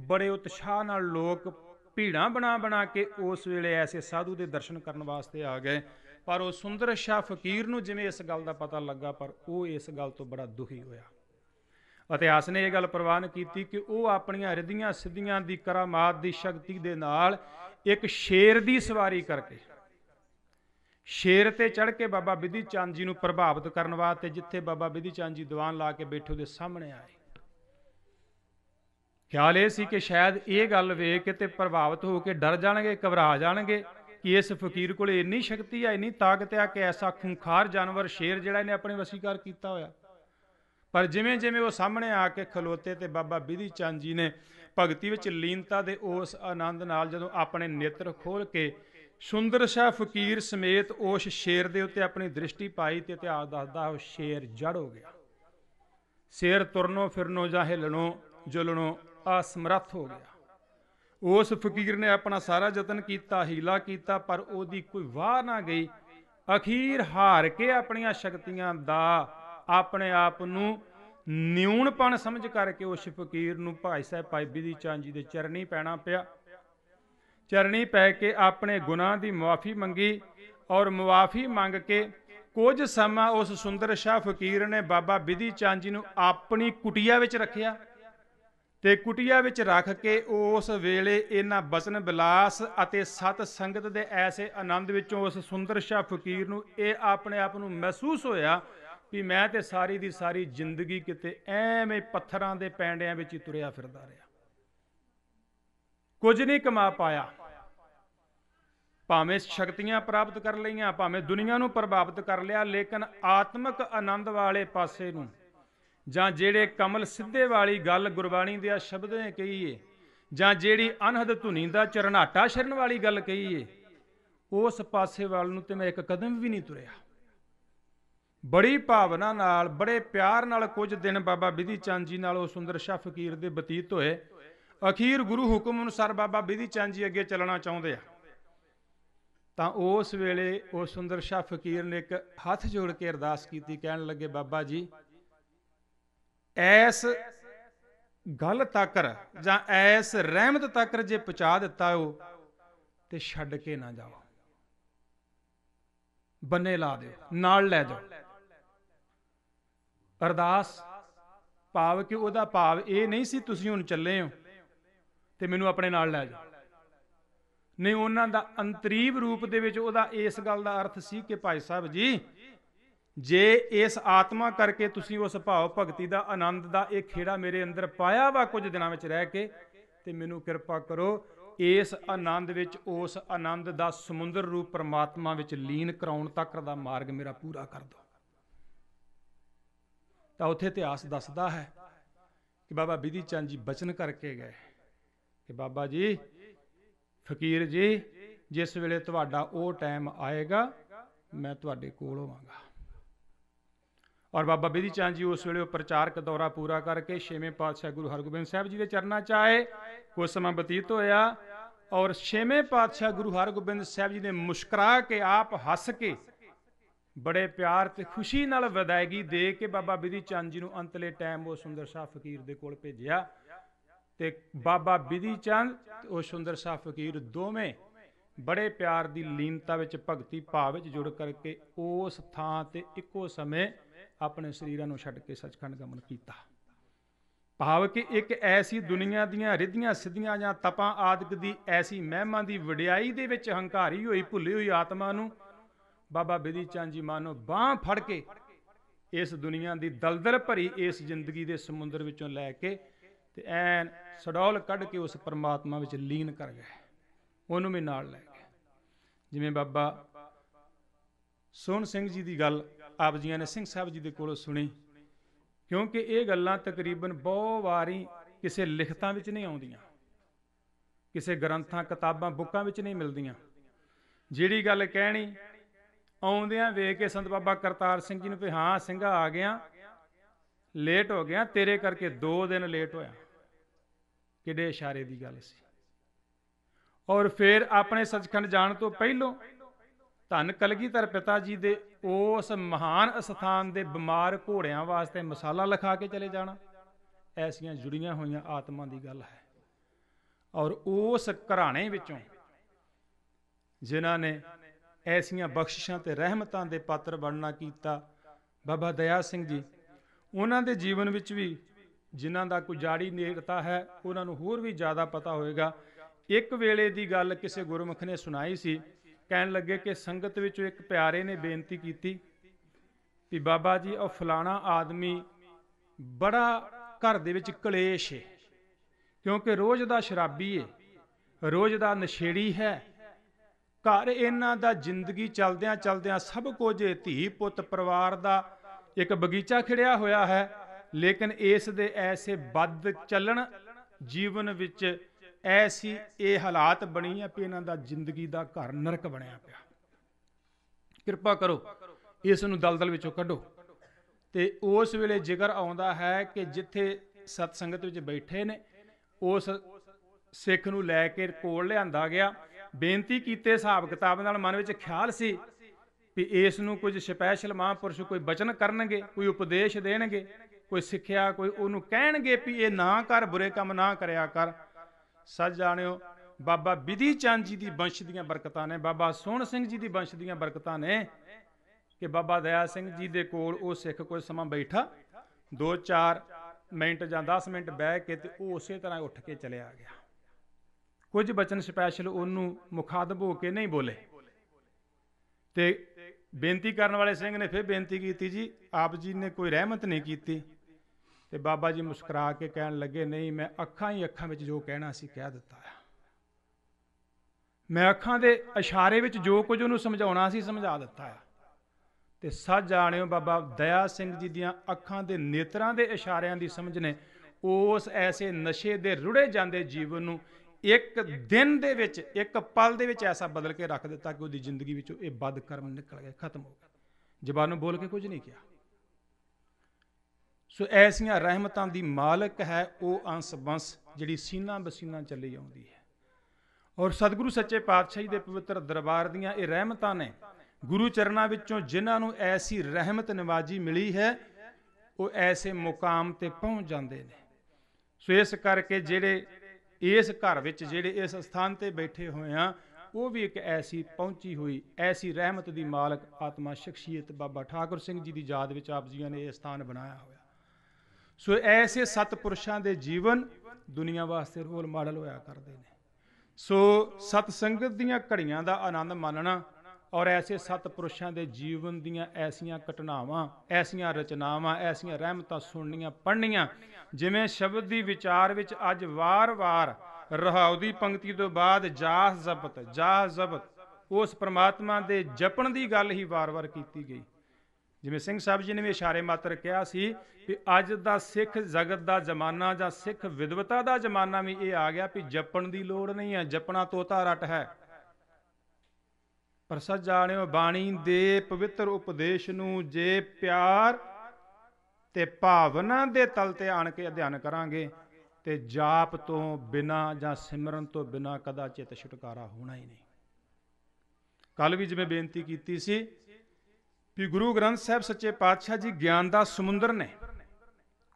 ਬੜੇ ਉਤਸ਼ਾਹ ਨਾਲ ਲੋਕ ਭੀੜਾਂ ਬਣਾ ਬਣਾ ਕੇ ਉਸ ਵੇਲੇ ਐਸੇ ਸਾਧੂ ਦੇ ਦਰਸ਼ਨ ਕਰਨ ਵਾਸਤੇ ਆ ਗਏ ਪਰ ਉਹ ਸੁੰਦਰ ਸ਼ਾ ਫਕੀਰ ਨੂੰ ਜਿਵੇਂ ਇਸ ਗੱਲ ਦਾ ਪਤਾ ਲੱਗਾ ਪਰ ਉਹ ਇਸ ਗੱਲ ਤੋਂ ਬੜਾ ਦੁਖੀ ਹੋਇਆ ਇਤਿਹਾਸ ਨੇ ਇਹ ਗੱਲ ਪ੍ਰਵਾਨ ਕੀਤੀ ਕਿ ਉਹ ਆਪਣੀਆਂ ਰਿੱਧੀਆਂ ਸਿੱਧੀਆਂ ਦੀ ਕਰਾਮਾਤ ਦੀ ਸ਼ਕਤੀ ਦੇ ਨਾਲ ਇੱਕ ਸ਼ੇਰ ਦੀ ਸਵਾਰੀ ਕਰਕੇ ਸ਼ੇਰ ਤੇ ਚੜ ਕੇ ਬਾਬਾ ਬਿਧੀ ਚੰਦ ਜੀ ਨੂੰ ਪ੍ਰਭਾਵਿਤ ਕਰਨ ਵਾਸਤੇ ਜਿੱਥੇ ਬਾਬਾ ਬਿਧੀ ਚੰਦ ਜੀ ਦੀਵਾਨ ਲਾ ਕੇ ਬੈਠੇ ਉਹਦੇ ਸਾਹਮਣੇ ਆਏ ਖਿਆਲ ਇਹ ਸੀ ਕਿ ਸ਼ਾਇਦ ਇਹ ਗੱਲ ਵੇਖ ਕੇ ਤੇ ਪ੍ਰਭਾਵਿਤ ਹੋ ਕੇ ਡਰ ਜਾਣਗੇ ਘਬਰਾ ਜਾਣਗੇ ਕਿ ਇਸ ਫਕੀਰ ਕੋਲ ਇੰਨੀ ਸ਼ਕਤੀ ਹੈ ਇੰਨੀ ਤਾਕਤ ਹੈ ਕਿ ਐਸਾ ਖੂੰਖਾਰ ਜਾਨਵਰ ਸ਼ੇਰ ਜਿਹੜਾ ਇਹਨੇ ਆਪਣੇ ਵਸੀਕਾਰ ਕੀਤਾ ਹੋਇਆ ਪਰ ਜਿਵੇਂ ਜਿਵੇਂ ਉਹ ਸਾਹਮਣੇ ਆ ਕੇ ਖਲੋਤੇ ਤੇ ਬਾਬਾ ਬਿਧੀ ਚੰਦ ਜੀ ਨੇ ਭਗਤੀ ਵਿੱਚ ਲੀਨਤਾ ਦੇ ਉਸ ਆਨੰਦ ਨਾਲ ਜਦੋਂ ਆਪਣੇ ਨੇਤਰ ਖੋਲ ਕੇ ਸੁੰਦਰ ਸ਼ਾਹ ਫਕੀਰ ਸਮੇਤ ਉਸ ਸ਼ੇਰ ਦੇ ਉੱਤੇ ਆਪਣੀ ਦ੍ਰਿਸ਼ਟੀ ਪਾਈ ਤੇ ਇਤਿਹਾਸ ਦੱਸਦਾ ਉਹ ਸ਼ੇਰ ਜੜ ਹੋ ਗਿਆ ਸ਼ੇਰ ਤੁਰਨੋ ਫਿਰਨੋ ਜਾਂ ਹਿਲਣੋ ਜੁਲਣੋ ਅਸਮਰੱਥ ਹੋ ਗਿਆ ਉਸ ਫਕੀਰ ਨੇ ਆਪਣਾ ਸਾਰਾ ਯਤਨ ਕੀਤਾ ਹੀਲਾ ਕੀਤਾ ਪਰ ਉਹਦੀ ਕੋਈ ਵਾਹ ਨਾ ਗਈ ਅਖੀਰ ਹਾਰ ਕੇ ਆਪਣੀਆਂ ਸ਼ਕਤੀਆਂ ਦਾ ਆਪਣੇ ਆਪ ਨੂੰ ਨਿਊਣਪਣ ਸਮਝ ਕਰਕੇ ਉਸ ਫਕੀਰ ਨੂੰ ਭਾਈ ਸਾਹਿਬ ਭਾਈ ਦੀ ਚਾਂਜੀ ਦੇ ਚਰਨੀ ਪੈਣਾ ਪਿਆ ਚਰਣੀ ਪੈ ਕੇ ਆਪਣੇ ਗੁਨਾਹ ਦੀ ਮਾਫੀ ਮੰਗੀ ਔਰ ਮਾਫੀ ਮੰਗ ਕੇ ਕੁਝ ਸਮਾਂ ਉਸ ਸੁੰਦਰ ਸ਼ਾਹ ਫਕੀਰ ਨੇ ਬਾਬਾ ਬਿਧੀ ਚੰਦ ਜੀ ਨੂੰ ਆਪਣੀ ਕੁਟਿਆ ਵਿੱਚ ਰੱਖਿਆ ਤੇ ਕੁਟਿਆ ਵਿੱਚ ਰੱਖ ਕੇ ਉਸ ਵੇਲੇ ਇਹਨਾਂ ਬਚਨ ਬਿਲਾਸ ਅਤੇ ਸਤ ਸੰਗਤ ਦੇ ਐਸੇ ਆਨੰਦ ਵਿੱਚੋਂ ਉਸ ਸੁੰਦਰ ਸ਼ਾਹ ਫਕੀਰ ਨੂੰ ਇਹ ਆਪਣੇ ਆਪ ਨੂੰ ਮਹਿਸੂਸ ਹੋਇਆ ਵੀ ਮੈਂ ਤੇ ਸਾਰੀ ਦੀ ਸਾਰੀ ਜ਼ਿੰਦਗੀ ਕਿਤੇ ਐਵੇਂ ਪੱਥਰਾਂ ਦੇ ਪੈਂਡਿਆਂ ਵਿੱਚ ਹੀ ਤੁਰਿਆ ਫਿਰਦਾ ਰਿਹਾ ਕੁਝ ਨਹੀਂ ਕਮਾ ਪਾਇਆ ਭਾਵੇਂ ਸ਼ਕਤੀਆਂ ਪ੍ਰਾਪਤ ਕਰ ਲਈਆਂ ਭਾਵੇਂ ਦੁਨੀਆ ਨੂੰ ਪ੍ਰਭਾਵਿਤ ਕਰ ਲਿਆ ਲੇਕਿਨ ਆਤਮਿਕ ਆਨੰਦ ਵਾਲੇ ਪਾਸੇ ਨੂੰ ਜਾਂ ਜਿਹੜੇ ਕਮਲ ਸਿੱਧੇ ਵਾਲੀ ਗੱਲ ਗੁਰਬਾਣੀ ਦੇ ਆ ਸ਼ਬਦ ਨੇ ਕਹੀ ਏ ਜਾਂ ਜਿਹੜੀ ਅਨਹਦ ਧੁਨੀ ਦਾ ਚਰਨਾਟਾ ਸ਼ਰਨ ਵਾਲੀ ਗੱਲ ਕਹੀ ਏ ਉਸ ਪਾਸੇ ਵੱਲ ਨੂੰ ਤੇ ਮੈਂ ਇੱਕ ਕਦਮ ਵੀ ਨਹੀਂ ਤੁਰਿਆ ਬੜੀ ਭਾਵਨਾ ਨਾਲ ਬੜੇ ਪਿਆਰ ਨਾਲ ਕੁਝ ਦਿਨ ਬਾਬਾ ਵਿਧੀ ਚੰਦ ਜੀ ਨਾਲ ਉਹ ਸੁੰਦਰ ਸ਼ਾ ਫਕੀਰ ਦੇ ਬਤੀਤ ਹੋਏ ਅਖੀਰ ਗੁਰੂ ਹੁਕਮ ਅਨੁਸਾਰ ਬਾਬਾ ਬਿਧੀ ਚੰਦ ਜੀ ਅੱਗੇ ਚੱਲਣਾ ਚਾਹੁੰਦੇ ਆ ਤਾਂ ਉਸ ਵੇਲੇ ਉਹ ਸੁੰਦਰ ਸ਼ਾਹ ਫਕੀਰ ਨੇ ਇੱਕ ਹੱਥ ਜੋੜ ਕੇ ਅਰਦਾਸ ਕੀਤੀ ਕਹਿਣ ਲੱਗੇ ਬਾਬਾ ਜੀ ਐਸ ਗੱਲ ਤੱਕਰ ਜਾਂ ਐਸ ਰਹਿਮਤ ਤੱਕਰ ਜੇ ਪਹੁੰਚਾ ਦਿੱਤਾ ਹੋ ਤੇ ਛੱਡ ਕੇ ਨਾ ਜਾਓ ਬੰਨੇ ਲਾ ਦਿਓ ਨਾਲ ਲੈ ਜਾਓ ਅਰਦਾਸ ਭਾਵ ਕਿ ਉਹਦਾ ਭਾਵ ਇਹ ਨਹੀਂ ਸੀ ਤੁਸੀਂ ਹੁਣ ਚੱਲੇ ਹੋ ਤੇ ਮੈਨੂੰ ਆਪਣੇ ਨਾਲ ਲੈ ਜਾ ਨਹੀਂ ਉਹਨਾਂ ਦਾ ਅੰਤਰੀਵ ਰੂਪ ਦੇ ਵਿੱਚ ਉਹਦਾ ਇਸ ਗੱਲ ਦਾ ਅਰਥ ਸੀ ਕਿ ਭਾਈ ਸਾਹਿਬ ਜੀ ਜੇ ਇਸ ਆਤਮਾ ਕਰਕੇ ਤੁਸੀਂ ਉਸ ਭਾਵ ਭਗਤੀ ਦਾ ਆਨੰਦ ਦਾ ਇਹ ਖੇੜਾ ਮੇਰੇ ਅੰਦਰ ਪਾਇਆ ਵਾ ਕੁਝ ਦਿਨਾਂ ਵਿੱਚ ਰਹਿ ਕੇ ਤੇ ਮੈਨੂੰ ਕਿਰਪਾ ਕਰੋ ਇਸ ਆਨੰਦ ਵਿੱਚ ਉਸ ਆਨੰਦ ਦਾ ਸਮੁੰਦਰ ਰੂਪ ਪਰਮਾਤਮਾ ਵਿੱਚ ਲੀਨ ਕਰਾਉਣ ਤੱਕ ਦਾ ਮਾਰਗ ਮੇਰਾ ਪੂਰਾ ਕਰ ਦਿਓ ਤਾਂ ਉੱਥੇ ਇਤਿਹਾਸ ਦੱਸਦਾ ਹੈ ਕਿ ਬਾਬਾ ਬਿਧੀ ਚੰਦ ਜੀ ਬਚਨ ਕਰਕੇ ਗਏ ਕਿ ਬਾਬਾ ਜੀ ਫਕੀਰ ਜੀ ਜਿਸ ਵੇਲੇ ਤੁਹਾਡਾ ਉਹ ਟਾਈਮ ਆਏਗਾ ਮੈਂ ਤੁਹਾਡੇ ਕੋਲ ਹੋਵਾਂਗਾ ਔਰ ਬਾਬਾ ਬੇਦੀ ਚੰਦ ਜੀ ਉਸ ਵੇਲੇ ਉਹ ਪ੍ਰਚਾਰਕ ਦੌਰਾ ਪੂਰਾ ਕਰਕੇ ਛੇਵੇਂ ਪਾਤਸ਼ਾਹ ਗੁਰੂ ਹਰਗੋਬਿੰਦ ਸਾਹਿਬ ਜੀ ਦੇ ਚਰਨਾਂ 'ਚ ਆਏ ਕੁਝ ਸਮਾਂ ਬਤੀਤ ਹੋਇਆ ਔਰ ਛੇਵੇਂ ਪਾਤਸ਼ਾਹ ਗੁਰੂ ਹਰਗੋਬਿੰਦ ਸਾਹਿਬ ਜੀ ਨੇ ਮੁਸਕਰਾ ਕੇ ਆਪ ਹੱਸ ਕੇ ਬੜੇ ਪਿਆਰ ਤੇ ਖੁਸ਼ੀ ਨਾਲ ਵਿਦਾਇਗੀ ਦੇ ਕੇ ਬਾਬਾ ਬੀਦੀ ਚੰਦ ਜੀ ਨੂੰ ਅੰਤਲੇ ਟਾਈਮ ਉਹ ਸੁੰਦਰ ਸਾਹਿਬ ਫਕੀਰ ਦੇ ਕੋਲ ਭੇਜਿਆ ਤੇ ਬਾਬਾ ਬਿਧੀ ਚੰਦ ਉਹ ਸੁੰਦਰ ਸਾਹਿਬ ਫਕੀਰ ਦੋਵੇਂ ਬੜੇ ਪਿਆਰ ਦੀ ਲੀਨਤਾ ਵਿੱਚ ਭਗਤੀ ਭਾਵ ਵਿੱਚ ਜੁੜ ਕਰਕੇ ਉਸ ਥਾਂ ਤੇ ਇੱਕੋ ਸਮੇਂ ਆਪਣੇ ਸਰੀਰਾਂ ਨੂੰ ਛੱਡ ਕੇ ਸੱਚਖੰਡ ਗਮਨ ਕੀਤਾ ਭਾਵ ਕਿ ਇੱਕ ਐਸੀ ਦੁਨੀਆ ਦੀਆਂ ਰਿੱਧੀਆਂ ਸਿੱਧੀਆਂ ਜਾਂ ਤਪਾਂ ਆਦਿਕ ਦੀ ਐਸੀ ਮਹਿਮਾ ਦੀ ਵਡਿਆਈ ਦੇ ਵਿੱਚ ਹੰਕਾਰੀ ਹੋਈ ਭੁੱਲੀ ਹੋਈ ਆਤਮਾ ਨੂੰ ਬਾਬਾ ਬਿਧੀ ਚੰਦ ਜੀ ਮਾਨੋ ਬਾਹ ਫੜ ਕੇ ਇਸ ਦੁਨੀਆ ਦੀ ਦਲਦਲ ਭਰੀ ਇਸ ਜ਼ਿੰਦਗੀ ਦੇ ਸਮੁੰਦਰ ਵਿੱਚੋਂ ਲੈ ਕੇ ਤੇ ਐਨ ਸਡੌਲ ਕੱਢ ਕੇ ਉਸ ਪਰਮਾਤਮਾ ਵਿੱਚ ਲੀਨ ਕਰ ਗਏ ਉਹਨੂੰ ਵੀ ਨਾਲ ਲੈ ਗਏ ਜਿਵੇਂ ਬਾਬਾ ਸੋਹਣ ਸਿੰਘ ਜੀ ਦੀ ਗੱਲ ਆਪ ਜੀਆਂ ਨੇ ਸਿੰਘ ਸਾਹਿਬ ਜੀ ਦੇ ਕੋਲੋਂ ਸੁਣੀ ਕਿਉਂਕਿ ਇਹ ਗੱਲਾਂ ਤਕਰੀਬਨ ਬਹੁ ਵਾਰੀ ਕਿਸੇ ਲਿਖਤਾਂ ਵਿੱਚ ਨਹੀਂ ਆਉਂਦੀਆਂ ਕਿਸੇ ਗ੍ਰੰਥਾਂ ਕਿਤਾਬਾਂ ਬੁੱਕਾਂ ਵਿੱਚ ਨਹੀਂ ਮਿਲਦੀਆਂ ਜਿਹੜੀ ਗੱਲ ਕਹਿਣੀ ਆਉਂਦਿਆਂ ਵੇਖ ਕੇ ਸੰਤ ਬਾਬਾ ਕਰਤਾਰ ਸਿੰਘ ਜੀ ਨੂੰ ਵੀ ਹਾਂ ਸਿੰਘਾ ਆ ਗਿਆ ਲੇਟ ਹੋ ਗਿਆ ਤੇਰੇ ਕਰਕੇ 2 ਦਿਨ ਲੇਟ ਹੋਇਆ ਕਿਹੜੇ ਇਸ਼ਾਰੇ ਦੀ ਗੱਲ ਸੀ ਔਰ ਫਿਰ ਆਪਣੇ ਸੱਚਖੰਡ ਜਾਣ ਤੋਂ ਪਹਿਲੋਂ ਧੰਨ ਕਲਗੀਧਰ ਪਿਤਾ ਜੀ ਦੇ ਉਸ ਮਹਾਨ ਅਸਥਾਨ ਦੇ ਬਿਮਾਰ ਘੋੜਿਆਂ ਵਾਸਤੇ ਮਸਾਲਾ ਲਿਖਾ ਕੇ ਚਲੇ ਜਾਣਾ ਐਸੀਆਂ ਜੁੜੀਆਂ ਹੋਈਆਂ ਆਤਮਾ ਦੀ ਗੱਲ ਹੈ ਔਰ ਉਸ ਘਰਾਣੇ ਵਿੱਚੋਂ ਜਿਨ੍ਹਾਂ ਨੇ ਐਸੀਆਂ ਬਖਸ਼ਿਸ਼ਾਂ ਤੇ ਰਹਿਮਤਾਂ ਦੇ ਪਾਤਰ ਬਣਨਾ ਕੀਤਾ ਬਾਬਾ ਦਇਆ ਸਿੰਘ ਜੀ ਉਹਨਾਂ ਦੇ ਜੀਵਨ ਵਿੱਚ ਵੀ ਜਿਨ੍ਹਾਂ ਦਾ ਕੋਈ ਜਾੜੀ ਨੇੜਤਾ ਹੈ ਉਹਨਾਂ ਨੂੰ ਹੋਰ ਵੀ ਜ਼ਿਆਦਾ ਪਤਾ ਹੋਵੇਗਾ ਇੱਕ ਵੇਲੇ ਦੀ ਗੱਲ ਕਿਸੇ ਗੁਰਮੁਖ ਨੇ ਸੁਣਾਈ ਸੀ ਕਹਿਣ ਲੱਗੇ ਕਿ ਸੰਗਤ ਵਿੱਚੋਂ ਇੱਕ ਪਿਆਰੇ ਨੇ ਬੇਨਤੀ ਕੀਤੀ ਕਿ ਬਾਬਾ ਜੀ ਉਹ ਫਲਾਣਾ ਆਦਮੀ ਬੜਾ ਘਰ ਦੇ ਵਿੱਚ ਕਲੇਸ਼ ਹੈ ਕਿਉਂਕਿ ਰੋਜ਼ ਦਾ ਸ਼ਰਾਬੀ ਹੈ ਰੋਜ਼ ਦਾ ਨਸ਼ੇੜੀ ਹੈ ਘਰ ਇਹਨਾਂ ਦਾ ਜ਼ਿੰਦਗੀ ਚਲਦਿਆਂ ਚਲਦਿਆਂ ਸਭ ਕੁਝ ਧੀ ਪੁੱਤ ਪਰਿਵਾਰ ਦਾ ਇੱਕ ਬਗੀਚਾ ਖਿੜਿਆ ਹੋਇਆ ਹੈ ਲੇਕਿਨ ਇਸ ਦੇ ਐਸੇ ਵੱਧ ਚੱਲਣ ਜੀਵਨ ਵਿੱਚ ਐਸੀ ਇਹ ਹਾਲਾਤ ਬਣੀ ਆ ਕਿ ਇਹਨਾਂ ਦਾ ਜ਼ਿੰਦਗੀ ਦਾ ਘਰ ਨਰਕ ਬਣਿਆ ਪਿਆ ਕਿਰਪਾ ਕਰੋ ਇਸ ਨੂੰ ਦਲਦਲ ਵਿੱਚੋਂ ਕੱਢੋ ਤੇ ਉਸ ਵੇਲੇ ਜਿਗਰ ਆਉਂਦਾ ਹੈ ਕਿ ਜਿੱਥੇ ਸਤਸੰਗਤ ਵਿੱਚ ਬੈਠੇ ਨੇ ਉਸ ਸਿੱਖ ਨੂੰ ਲੈ ਕੇ ਕੋਲ ਲਿਆਂਦਾ ਗਿਆ ਬੇਨਤੀ ਕੀਤੇ ਹਿਸਾਬ ਕਿਤਾਬ ਨਾਲ ਮਨ ਵਿੱਚ ਖਿਆਲ ਸੀ ਵੀ ਇਸ ਨੂੰ ਕੁਝ ਸਪੈਸ਼ਲ ਮਹਾਂਪੁਰਸ਼ ਕੋਈ ਬਚਨ ਕਰਨਗੇ ਕੋਈ ਉਪਦੇਸ਼ ਦੇਣਗੇ ਕੋਈ ਸਿੱਖਿਆ ਕੋਈ ਉਹਨੂੰ ਕਹਿਣਗੇ ਵੀ ਇਹ ਨਾ ਕਰ ਬੁਰੇ ਕੰਮ ਨਾ ਕਰਿਆ ਕਰ ਸੱਜ ਜਾਣਿਓ ਬਾਬਾ ਵਿਧੀ ਚੰਦ ਜੀ ਦੀ ਵੰਸ਼ ਦੀਆਂ ਬਰਕਤਾਂ ਨੇ ਬਾਬਾ ਸੋਹਣ ਸਿੰਘ ਜੀ ਦੀ ਵੰਸ਼ ਦੀਆਂ ਬਰਕਤਾਂ ਨੇ ਕਿ ਬਾਬਾ ਦਇਆ ਸਿੰਘ ਜੀ ਦੇ ਕੋਲ ਉਹ ਸਿੱਖ ਕੋਈ ਸਮਾਂ ਬੈਠਾ 2-4 ਮਿੰਟ ਜਾਂ 10 ਮਿੰਟ ਬਹਿ ਕੇ ਤੇ ਉਹ ਉਸੇ ਤਰ੍ਹਾਂ ਉੱਠ ਕੇ ਚਲਿਆ ਗਿਆ ਕੁਝ ਬਚਨ ਸਪੈਸ਼ਲ ਉਹਨੂੰ ਮੁਖਾਤਬ ਹੋ ਕੇ ਨਹੀਂ ਬੋਲੇ ਤੇ ਬੇਨਤੀ ਕਰਨ ਵਾਲੇ ਸਿੰਘ ਨੇ ਫਿਰ ਬੇਨਤੀ ਕੀਤੀ ਜੀ ਆਪ ਜੀ ਨੇ ਕੋਈ ਰਹਿਮਤ ਨਹੀਂ ਕੀਤੀ ਤੇ ਬਾਬਾ ਜੀ ਮੁਸਕਰਾ ਕੇ ਕਹਿਣ ਲੱਗੇ ਨਹੀਂ ਮੈਂ ਅੱਖਾਂ ਹੀ ਅੱਖਾਂ ਵਿੱਚ ਜੋ ਕਹਿਣਾ ਸੀ ਕਹਿ ਦਿੱਤਾ ਆ ਮੈਂ ਅੱਖਾਂ ਦੇ ਇਸ਼ਾਰੇ ਵਿੱਚ ਜੋ ਕੁਝ ਉਹਨੂੰ ਸਮਝਾਉਣਾ ਸੀ ਸਮਝਾ ਦਿੱਤਾ ਆ ਤੇ ਸੱਜ ਜਾਣਿਓ ਬਾਬਾ ਦਇਆ ਸਿੰਘ ਜੀ ਦੀਆਂ ਅੱਖਾਂ ਦੇ ਨੇਤਰਾਂ ਦੇ ਇਸ਼ਾਰਿਆਂ ਦੀ ਸਮਝ ਨੇ ਉਸ ਐਸੇ ਨਸ਼ੇ ਦੇ ਰੁੜੇ ਜਾਂਦੇ ਜੀਵਨ ਨੂੰ ਇੱਕ ਦਿਨ ਦੇ ਵਿੱਚ ਇੱਕ ਪਲ ਦੇ ਵਿੱਚ ਐਸਾ ਬਦਲ ਕੇ ਰੱਖ ਦਿੱਤਾ ਕਿ ਉਹਦੀ ਜ਼ਿੰਦਗੀ ਵਿੱਚੋਂ ਇਹ ਬਦ ਕਰਮ ਨਿਕਲ ਗਏ ਖਤਮ ਹੋ ਗਏ ਜ਼ਬਾਨੋਂ ਬੋਲ ਕੇ ਕੁਝ ਨਹੀਂ ਕਿਹਾ ਸੋ ਐਸੀਆਂ ਰਹਿਮਤਾਂ ਦੀ ਮਾਲਕ ਹੈ ਉਹ ਅੰਸ ਬੰਸ ਜਿਹੜੀ ਸੀਨਾ ਬਸੀਨਾ ਚੱਲੀ ਆਉਂਦੀ ਹੈ ਔਰ ਸਤਿਗੁਰੂ ਸੱਚੇ ਪਾਤਸ਼ਾਹ ਦੇ ਪਵਿੱਤਰ ਦਰਬਾਰ ਦੀਆਂ ਇਹ ਰਹਿਮਤਾਂ ਨੇ ਗੁਰੂ ਚਰਨਾਂ ਵਿੱਚੋਂ ਜਿਨ੍ਹਾਂ ਨੂੰ ਐਸੀ ਰਹਿਮਤ ਨਿਵਾਜੀ ਮਿਲੀ ਹੈ ਉਹ ਐਸੇ ਮੁਕਾਮ ਤੇ ਪਹੁੰਚ ਜਾਂਦੇ ਨੇ ਸੋ ਇਸ ਕਰਕੇ ਜਿਹੜੇ ਇਸ ਘਰ ਵਿੱਚ ਜਿਹੜੇ ਇਸ ਸਥਾਨ ਤੇ ਬੈਠੇ ਹੋਏ ਆ ਉਹ ਵੀ ਇੱਕ ਐਸੀ ਪਹੁੰਚੀ ਹੋਈ ਐਸੀ ਰਹਿਮਤ ਦੀ ਮਾਲਕ ਆਤਮਾ ਸ਼ਖਸੀਅਤ ਬਾਬਾ ਠਾਕੁਰ ਸਿੰਘ ਜੀ ਦੀ ਯਾਦ ਵਿੱਚ ਆਪ ਜੀਆਂ ਨੇ ਇਹ ਸਥਾਨ ਬਣਾਇਆ ਹੋਇਆ ਸੋ ਐਸੇ ਸਤ ਪੁਰਸ਼ਾਂ ਦੇ ਜੀਵਨ ਦੁਨੀਆ ਵਾਸਤੇ ਰੋਲ ਮਾਡਲ ਹੋਇਆ ਕਰਦੇ ਨੇ ਸੋ ਸਤ ਸੰਗਤ ਦੀਆਂ ਘੜੀਆਂ ਦਾ ਆਨੰਦ ਮਾਨਣਾ ਔਰ ਐਸੇ ਸਤ ਪੁਰਸ਼ਾਂ ਦੇ ਜੀਵਨ ਦੀਆਂ ਐਸੀਆਂ ਘਟਨਾਵਾਂ ਐਸੀਆਂ ਰਚਨਾਵਾਂ ਐਸੀਆਂ ਰਹਿਮਤਾਂ ਸੁਣਨੀਆਂ ਪੜ੍ਹਨੀਆਂ ਜਿਵੇਂ ਸ਼ਬਦ ਦੀ ਵਿਚਾਰ ਵਿੱਚ ਅੱਜ ਵਾਰ-ਵਾਰ ਰਹਾਉ ਦੀ ਪੰਕਤੀ ਤੋਂ ਬਾਅਦ ਜਾਹ ਜ਼ਬਤ ਜਾਹ ਜ਼ਬਤ ਉਸ ਪ੍ਰਮਾਤਮਾ ਦੇ ਜਪਣ ਦੀ ਗੱਲ ਹੀ ਵਾਰ-ਵਾਰ ਕੀਤੀ ਗਈ ਜਿਵੇਂ ਸਿੰਘ ਸਾਹਿਬ ਜੀ ਨੇ ਵੀ ਇਸ਼ਾਰੇ ਮਾਤਰ ਕਿਹਾ ਸੀ ਕਿ ਅੱਜ ਦਾ ਸਿੱਖ ਜਗਤ ਦਾ ਜ਼ਮਾਨਾ ਜਾਂ ਸਿੱਖ ਵਿਦਵਤਾ ਦਾ ਜ਼ਮਾਨਾ ਵੀ ਇਹ ਆ ਗਿਆ ਕਿ ਜਪਣ ਦੀ ਲੋੜ ਨਹੀਂ ਹੈ ਜਪਣਾ ਤੋਤਾ ਰਟ ਹੈ ਪਰ ਸੱਚ ਜਾਣਿਓ ਬਾਣੀ ਦੇ ਪਵਿੱਤਰ ਉਪਦੇਸ਼ ਨੂੰ ਜੇ ਪਿਆਰ ਤੇ ਭਾਵਨਾ ਦੇ ਤਲ ਤੇ ਆਣ ਕੇ ਅਧਿਐਨ ਕਰਾਂਗੇ ਤੇ ਜਾਪ ਤੋਂ ਬਿਨਾ ਜਾਂ ਸਿਮਰਨ ਤੋਂ ਬਿਨਾ ਕਦਾ ਚਿਤ ਛੁਟਕਾਰਾ ਹੋਣਾ ਹੀ ਨਹੀਂ ਕੱਲ ਵੀ ਜਿਵੇਂ ਬੇਨਤੀ ਕੀਤੀ ਸੀ ਵੀ ਗੁਰੂ ਗ੍ਰੰਥ ਸਾਹਿਬ ਸੱਚੇ ਪਾਤਸ਼ਾਹ ਜੀ ਗਿਆਨ ਦਾ ਸਮੁੰਦਰ ਨੇ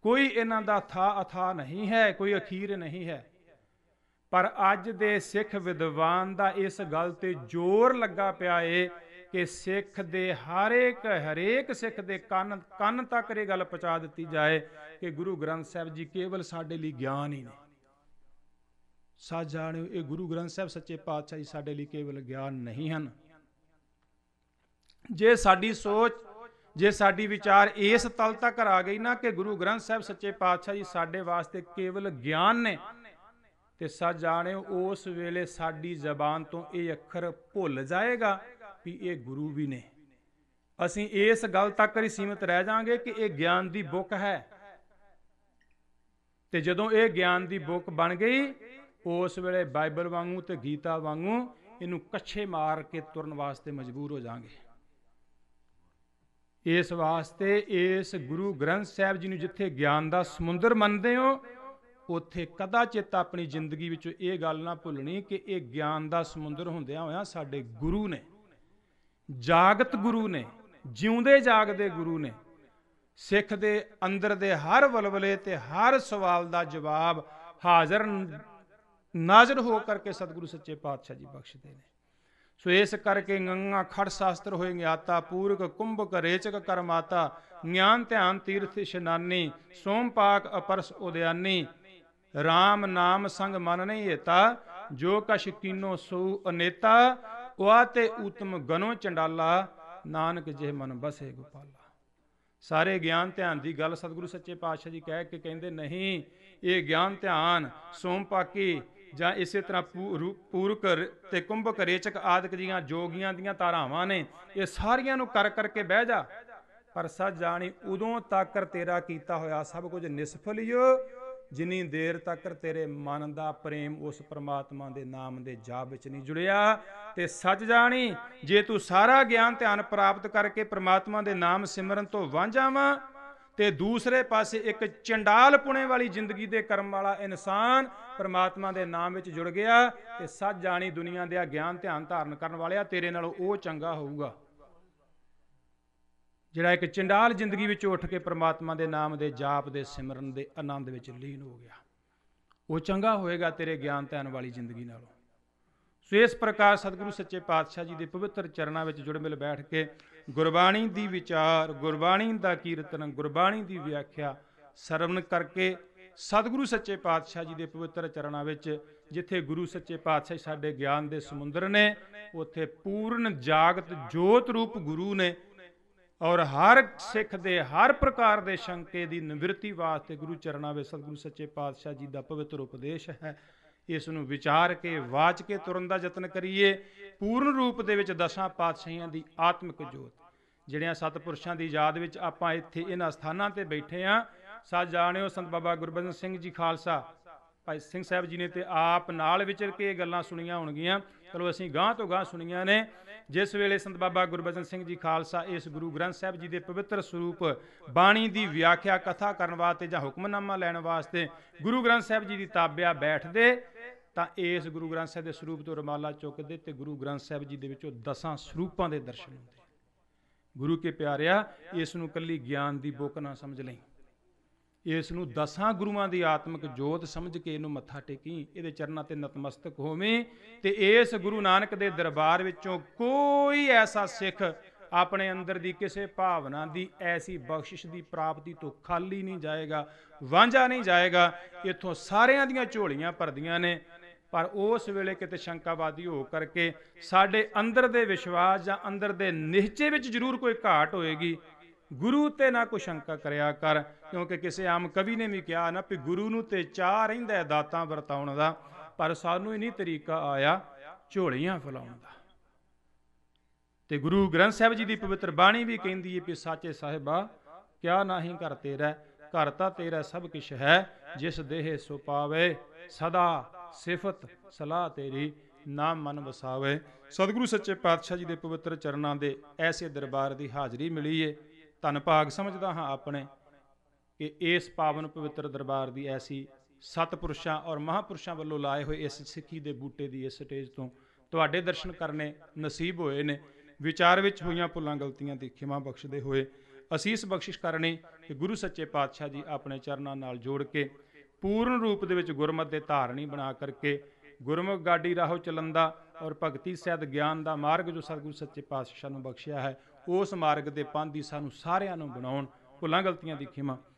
ਕੋਈ ਇਹਨਾਂ ਦਾ ਥਾ ਅਥਾ ਨਹੀਂ ਹੈ ਕੋਈ ਅਖੀਰ ਨਹੀਂ ਹੈ ਪਰ ਅੱਜ ਦੇ ਸਿੱਖ ਵਿਦਵਾਨ ਦਾ ਇਸ ਗੱਲ ਤੇ ਜ਼ੋਰ ਲੱਗਾ ਪਿਆ ਏ ਕਿ ਸਿੱਖ ਦੇ ਹਰੇਕ ਹਰੇਕ ਸਿੱਖ ਦੇ ਕੰਨ ਕੰਨ ਤੱਕ ਇਹ ਗੱਲ ਪਹੁੰਚਾ ਦਿੱਤੀ ਜਾਏ ਕਿ ਗੁਰੂ ਗ੍ਰੰਥ ਸਾਹਿਬ ਜੀ ਕੇਵਲ ਸਾਡੇ ਲਈ ਗਿਆਨ ਹੀ ਨੇ ਸਾ ਜਾਣਿਓ ਇਹ ਗੁਰੂ ਗ੍ਰੰਥ ਸਾਹਿਬ ਸੱਚੇ ਪਾਤਸ਼ਾਹ ਜੀ ਸਾਡੇ ਲਈ ਕੇਵਲ ਗਿਆਨ ਨਹੀਂ ਹਨ ਜੇ ਸਾਡੀ ਸੋਚ ਜੇ ਸਾਡੀ ਵਿਚਾਰ ਇਸ ਤਲ ਤੱਕ ਆ ਗਈ ਨਾ ਕਿ ਗੁਰੂ ਗ੍ਰੰਥ ਸਾਹਿਬ ਸੱਚੇ ਪਾਤਸ਼ਾਹ ਜੀ ਸਾਡੇ ਵਾਸਤੇ ਕੇਵਲ ਗਿਆਨ ਨੇ ਤੇ ਸਾ ਜਾਣੇ ਉਸ ਵੇਲੇ ਸਾਡੀ ਜ਼ਬਾਨ ਤੋਂ ਇਹ ਅੱਖਰ ਭੁੱਲ ਜਾਏਗਾ ਵੀ ਇਹ ਗੁਰੂ ਵੀ ਨੇ ਅਸੀਂ ਇਸ ਗੱਲ ਤੱਕ ਹੀ ਸੀਮਤ ਰਹਿ ਜਾਾਂਗੇ ਕਿ ਇਹ ਗਿਆਨ ਦੀ ਬੁੱਕ ਹੈ ਤੇ ਜਦੋਂ ਇਹ ਗਿਆਨ ਦੀ ਬੁੱਕ ਬਣ ਗਈ ਉਸ ਵੇਲੇ ਬਾਈਬਲ ਵਾਂਗੂ ਤੇ ਗੀਤਾ ਵਾਂਗੂ ਇਹਨੂੰ ਕੱਛੇ ਮਾਰ ਕੇ ਤੁਰਨ ਵਾਸਤੇ ਮਜਬੂਰ ਹੋ ਜਾਾਂਗੇ ਇਸ ਵਾਸਤੇ ਇਸ ਗੁਰੂ ਗ੍ਰੰਥ ਸਾਹਿਬ ਜੀ ਨੂੰ ਜਿੱਥੇ ਗਿਆਨ ਦਾ ਸਮੁੰਦਰ ਮੰਨਦੇ ਹੋ ਉੱਥੇ ਕਦਾ ਚਿੱਤ ਆਪਣੀ ਜ਼ਿੰਦਗੀ ਵਿੱਚ ਇਹ ਗੱਲ ਨਾ ਭੁੱਲਣੀ ਕਿ ਇਹ ਗਿਆਨ ਦਾ ਸਮੁੰਦਰ ਹੁੰਦਿਆਂ ਹੋਇਆ ਸਾਡੇ ਗੁਰੂ ਨੇ ਜਾਗਤ ਗੁਰੂ ਨੇ ਜਿਉਂਦੇ ਜਾਗਦੇ ਗੁਰੂ ਨੇ ਸਿੱਖ ਦੇ ਅੰਦਰ ਦੇ ਹਰ ਬਲਬਲੇ ਤੇ ਹਰ ਸਵਾਲ ਦਾ ਜਵਾਬ ਹਾਜ਼ਰ ਨਾਜ਼ਰ ਹੋ ਕਰਕੇ ਸਤਿਗੁਰੂ ਸੱਚੇ ਪਾਤਸ਼ਾਹ ਜੀ ਬਖਸ਼ਦੇ ਨੇ ਸੋ ਇਸ ਕਰਕੇ ਗੰਗਾ ਖੜ ਸ਼ਾਸਤਰ ਹੋਏ ਗਿਆਤਾ ਪੂਰਕ ਕੁੰਭਕ ਰੇਚਕ ਕਰਮਾਤਾ ਗਿਆਨ ਧਿਆਨ ਤੀਰਥ ਇਸ਼ਨਾਨੀ ਸੋਮਪਾਕ ਅਪਰਸ ਉਦਿਆਨੀ RAM ਨਾਮ ਸੰਗ ਮਨ ਨਹੀਂ ਹੇਤਾ ਜੋ ਕਛ ਕੀਨੋ ਸੋ ਅਨੇਤਾ ਉਆ ਤੇ ਉਤਮ ਗਨੋ ਚੰਡਾਲਾ ਨਾਨਕ ਜਿਹ ਮਨ ਬਸੇ ਗੋਪਾਲਾ ਸਾਰੇ ਗਿਆਨ ਧਿਆਨ ਦੀ ਗੱਲ ਸਤਿਗੁਰੂ ਸੱਚੇ ਪਾਤਸ਼ਾਹ ਜੀ ਕਹਿ ਕੇ ਕਹਿੰਦੇ ਨਹੀਂ ਇਹ ਗਿਆਨ ਧਿਆਨ ਸੋਮਪਾਕੀ ਜਾਂ ਇਸੇ ਤਰ੍ਹਾਂ ਪੂਰਕ ਤੇ ਕੁੰਭਕ ਰੇਚਕ ਆਦਿਕ ਦੀਆਂ ਜੋਗੀਆਂ ਦੀਆਂ ਧਾਰਾਵਾਂ ਨੇ ਇਹ ਸਾਰੀਆਂ ਨੂੰ ਕਰ ਕਰਕੇ ਬਹਿ ਜਾ ਪਰ ਸੱਜ ਜਾਣੀ ਉਦੋਂ ਤੱਕ ਤੇਰਾ ਕੀਤਾ ਹੋਇਆ ਸਭ ਕੁਝ ਨਿਸਫਲ ਹੀ ਜਿਨੀ ਦੇਰ ਤੱਕ ਤੇਰੇ ਮਨ ਦਾ ਪ੍ਰੇਮ ਉਸ ਪ੍ਰਮਾਤਮਾ ਦੇ ਨਾਮ ਦੇ ਜਾਪ ਵਿੱਚ ਨਹੀਂ ਜੁੜਿਆ ਤੇ ਸੱਜ ਜਾਣੀ ਜੇ ਤੂੰ ਸਾਰਾ ਗਿਆਨ ਧਿਆਨ ਪ੍ਰਾਪਤ ਕਰਕੇ ਪ੍ਰਮਾਤਮਾ ਦੇ ਨਾਮ ਸਿਮਰਨ ਤੋਂ ਵਾਂਝਾ ਵਾਂ ਤੇ ਦੂਸਰੇ ਪਾਸੇ ਇੱਕ ਚੰਡਾਲ ਪੁਣੇ ਵਾਲੀ ਜ਼ਿੰਦਗੀ ਦੇ ਕਰਮ ਵਾਲਾ ਇਨਸਾਨ ਪਰਮਾਤਮਾ ਦੇ ਨਾਮ ਵਿੱਚ ਜੁੜ ਗਿਆ ਤੇ ਸੱਚ ਜਾਣੀ ਦੁਨੀਆ ਦੇ ਆ ਗਿਆਨ ਧਿਆਨ ਧਾਰਨ ਕਰਨ ਵਾਲਿਆ ਤੇਰੇ ਨਾਲ ਉਹ ਚੰਗਾ ਹੋਊਗਾ ਜਿਹੜਾ ਇੱਕ ਚੰਡਾਲ ਜ਼ਿੰਦਗੀ ਵਿੱਚ ਉੱਠ ਕੇ ਪਰਮਾਤਮਾ ਦੇ ਨਾਮ ਦੇ ਜਾਪ ਦੇ ਸਿਮਰਨ ਦੇ ਆਨੰਦ ਵਿੱਚ ਲੀਨ ਹੋ ਗਿਆ ਉਹ ਚੰਗਾ ਹੋਏਗਾ ਤੇਰੇ ਗਿਆਨ ਧਿਆਨ ਵਾਲੀ ਜ਼ਿੰਦਗੀ ਨਾਲੋਂ ਸੋ ਇਸ ਪ੍ਰਕਾਰ ਸਤਿਗੁਰੂ ਸੱਚੇ ਪਾਤਸ਼ਾਹ ਜੀ ਦੇ ਪਵਿੱਤਰ ਚਰਨਾਂ ਵਿੱਚ ਜੁੜ ਮਿਲ ਬੈਠ ਕੇ ਗੁਰਬਾਣੀ ਦੀ ਵਿਚਾਰ ਗੁਰਬਾਣੀ ਦਾ ਕੀਰਤਨ ਗੁਰਬਾਣੀ ਦੀ ਵਿਆਖਿਆ ਸਰਵਣ ਕਰਕੇ ਸਤਿਗੁਰੂ ਸੱਚੇ ਪਾਤਸ਼ਾਹ ਜੀ ਦੇ ਪਵਿੱਤਰ ਚਰਨਾਂ ਵਿੱਚ ਜਿੱਥੇ ਗੁਰੂ ਸੱਚੇ ਪਾਤਸ਼ਾਹ ਸਾਡੇ ਗਿਆਨ ਦੇ ਸਮੁੰਦਰ ਨੇ ਉੱਥੇ ਪੂਰਨ ਜਾਗਤ ਜੋਤ ਰੂਪ ਗੁਰੂ ਨੇ ਔਰ ਹਰ ਸਿੱਖ ਦੇ ਹਰ ਪ੍ਰਕਾਰ ਦੇ ਸ਼ੰਕੇ ਦੀ ਨਿਵਰਤੀ ਵਾਸਤੇ ਗੁਰੂ ਚਰਨਾਂ ਵਿੱਚ ਸਤਿਗੁਰੂ ਸੱਚੇ ਪਾਤਸ਼ਾਹ ਜੀ ਦਾ ਪਵਿੱਤਰ ਉਪਦੇਸ਼ ਹੈ ਇਸ ਨੂੰ ਵਿਚਾਰ ਕੇ ਵਾਚ ਕੇ ਤੁਰਨ ਦਾ ਯਤਨ ਕਰੀਏ ਪੂਰਨ ਰੂਪ ਦੇ ਵਿੱਚ ਦਸਾਂ ਪਾਤਸ਼ਾਹਾਂ ਦੀ ਆਤਮਿਕ ਜੋਤ ਜਿਹੜਿਆਂ ਸਤਪੁਰਸ਼ਾਂ ਦੀ ਯਾਦ ਵਿੱਚ ਆਪਾਂ ਇੱਥੇ ਇਹਨਾਂ ਸਥਾਨਾਂ ਤੇ ਬੈਠੇ ਆਂ ਸਾਜ ਜਾਣਿਓ ਸੰਤ ਬਾਬਾ ਗੁਰਬਚਨ ਸਿੰਘ ਜੀ ਖਾਲਸਾ ਭਾਈ ਸਿੰਘ ਸਾਹਿਬ ਜੀ ਨੇ ਤੇ ਆਪ ਨਾਲ ਵਿਚਰ ਕੇ ਇਹ ਗੱਲਾਂ ਸੁਣੀਆਂ ਹੋਣਗੀਆਂ ਚਲੋ ਅਸੀਂ ਗਾਂ ਤੋਂ ਗਾਂ ਸੁਣੀਆਂ ਨੇ ਜਿਸ ਵੇਲੇ ਸੰਤ ਬਾਬਾ ਗੁਰਬਚਨ ਸਿੰਘ ਜੀ ਖਾਲਸਾ ਇਸ ਗੁਰੂ ਗ੍ਰੰਥ ਸਾਹਿਬ ਜੀ ਦੇ ਪਵਿੱਤਰ ਸਰੂਪ ਬਾਣੀ ਦੀ ਵਿਆਖਿਆ ਕਥਾ ਕਰਨ ਵਾਸਤੇ ਜਾਂ ਹੁਕਮਨਾਮਾ ਲੈਣ ਵਾਸਤੇ ਗੁਰੂ ਗ੍ਰੰਥ ਸਾਹਿਬ ਜੀ ਦੀ ਤਾਬਿਆ ਬੈਠਦੇ ਤਾਂ ਇਸ ਗੁਰੂ ਗ੍ਰੰਥ ਸਾਹਿਬ ਦੇ ਸਰੂਪ ਤੋਂ ਰਮਾਲਾ ਚੁੱਕਦੇ ਤੇ ਗੁਰੂ ਗ੍ਰੰਥ ਸਾਹਿਬ ਜੀ ਦੇ ਵਿੱਚੋਂ ਦਸਾਂ ਸਰੂਪਾਂ ਦੇ ਦਰਸ਼ਨ ਹੁੰਦੇ ਗੁਰੂ ਕੇ ਪਿਆਰਿਆ ਇਸ ਨੂੰ ਕੱਲੀ ਗਿਆਨ ਦੀ ਬੁੱਕ ਨਾ ਸਮਝ ਲਈ ਇਸ ਨੂੰ ਦਸਾਂ ਗੁਰੂਆਂ ਦੀ ਆਤਮਿਕ ਜੋਤ ਸਮਝ ਕੇ ਇਹਨੂੰ ਮੱਥਾ ਟੇਕੀ ਇਹਦੇ ਚਰਨਾਂ ਤੇ ਨਤਮਸਤਕ ਹੋਵੇਂ ਤੇ ਇਸ ਗੁਰੂ ਨਾਨਕ ਦੇ ਦਰਬਾਰ ਵਿੱਚੋਂ ਕੋਈ ਐਸਾ ਸਿੱਖ ਆਪਣੇ ਅੰਦਰ ਦੀ ਕਿਸੇ ਭਾਵਨਾ ਦੀ ਐਸੀ ਬਖਸ਼ਿਸ਼ ਦੀ ਪ੍ਰਾਪਤੀ ਤੋਂ ਖਾਲੀ ਨਹੀਂ ਜਾਏਗਾ ਵਾਂਝਾ ਨਹੀਂ ਜਾਏਗਾ ਇੱਥੋਂ ਸਾਰਿਆਂ ਦੀਆਂ ਝੋਲੀਆਂ ਭਰਦੀਆਂ ਨੇ ਪਰ ਉਸ ਵੇਲੇ ਕਿਤੇ ਸ਼ੰਕਾਵਾਦੀ ਹੋ ਕਰਕੇ ਸਾਡੇ ਅੰਦਰ ਦੇ ਵਿਸ਼ਵਾਸ ਜਾਂ ਅੰਦਰ ਦੇ ਨਿਹਚੇ ਵਿੱਚ ਜ਼ਰੂਰ ਕੋਈ ਘਾਟ ਹੋਏਗੀ ਗੁਰੂ ਤੇ ਨਾ ਕੋਈ ਸ਼ੰਕਾ ਕਰਿਆ ਕਰ ਕਿਉਂਕਿ ਕਿਸੇ ਆਮ ਕਵੀ ਨੇ ਵੀ ਕਿਹਾ ਨਾ ਵੀ ਗੁਰੂ ਨੂੰ ਤੇ ਚਾਹ ਰਹਿੰਦਾ ਦਾਤਾਂ ਵਰਤਾਉਣ ਦਾ ਪਰ ਸਾਨੂੰ ਹੀ ਨਹੀਂ ਤਰੀਕਾ ਆਇਆ ਝੋਲੀਆਂ ਫਲਾਉਣ ਦਾ ਤੇ ਗੁਰੂ ਗ੍ਰੰਥ ਸਾਹਿਬ ਜੀ ਦੀ ਪਵਿੱਤਰ ਬਾਣੀ ਵੀ ਕਹਿੰਦੀ ਹੈ ਕਿ ਸਾਚੇ ਸਾਹਿਬਾ ਕਿਆ ਨਾਹੀ ਕਰ ਤੇਰਾ ਘਰ ਤਾਂ ਤੇਰਾ ਸਭ ਕੁਛ ਹੈ ਜਿਸ ਦੇਹ ਸੋ ਪਾਵੇ ਸਦਾ ਸਿਫਤ ਸਲਾਹ ਤੇਰੀ ਨਾਮ ਮਨ ਵਸਾਵੇ ਸਤਿਗੁਰੂ ਸੱਚੇ ਪਾਤਸ਼ਾਹ ਜੀ ਦੇ ਪਵਿੱਤਰ ਚਰਨਾਂ ਦੇ ਐਸੇ ਦਰਬਾਰ ਦੀ ਹਾਜ਼ਰੀ ਮਿਲੀ ਏ ਧੰਨ ਭਾਗ ਸਮਝਦਾ ਹਾਂ ਆਪਣੇ ਕਿ ਇਸ ਪਾਵਨ ਪਵਿੱਤਰ ਦਰਬਾਰ ਦੀ ਐਸੀ ਸਤਪੁਰਸ਼ਾਂ ਔਰ ਮਹਾਪੁਰਸ਼ਾਂ ਵੱਲੋਂ ਲਾਏ ਹੋਏ ਇਸ ਸਿੱਖੀ ਦੇ ਬੂਟੇ ਦੀ ਇਸ ਸਟੇਜ ਤੋਂ ਤੁਹਾਡੇ ਦਰਸ਼ਨ ਕਰਨੇ ਨਸੀਬ ਹੋਏ ਨੇ ਵਿਚਾਰ ਵਿੱਚ ਹੋਈਆਂ ਭੁੱਲਾਂ ਗਲਤੀਆਂ ਦੀ ਖਿਮਾ ਬਖਸ਼ਦੇ ਹੋਏ ਅਸੀਸ ਬਖਸ਼ਿਸ਼ ਕਰਨੇ ਕਿ ਗੁਰੂ ਸੱਚੇ ਪਾਤਸ਼ਾਹ ਜੀ ਆਪਣੇ ਚਰਨਾਂ ਨਾਲ ਜੋੜ ਕੇ ਪੂਰਨ ਰੂਪ ਦੇ ਵਿੱਚ ਗੁਰਮਤ ਦੇ ਧਾਰਣੀ ਬਣਾ ਕਰਕੇ ਗੁਰਮੁਖ ਗਾਡੀ ਰਾਹੋ ਚਲੰਦਾ ਔਰ ਭਗਤੀ ਸਹਿਤ ਗਿਆਨ ਦਾ ਮਾਰਗ ਜੋ ਸਤਿਗੁਰੂ ਸੱਚੇ ਪਾਤਸ਼ਾਹ ਨੂੰ ਬਖਸ਼ਿਆ ਹੈ ਉਸ ਮਾਰਗ ਦੇ ਪੰਥ ਦੀ ਸਾਨੂੰ ਸਾਰਿਆਂ ਨੂੰ ਬਣਾਉਣ ਭੁੱਲਾਂ ਗਲਤੀਆਂ ਦੀ ਖਿਮਾ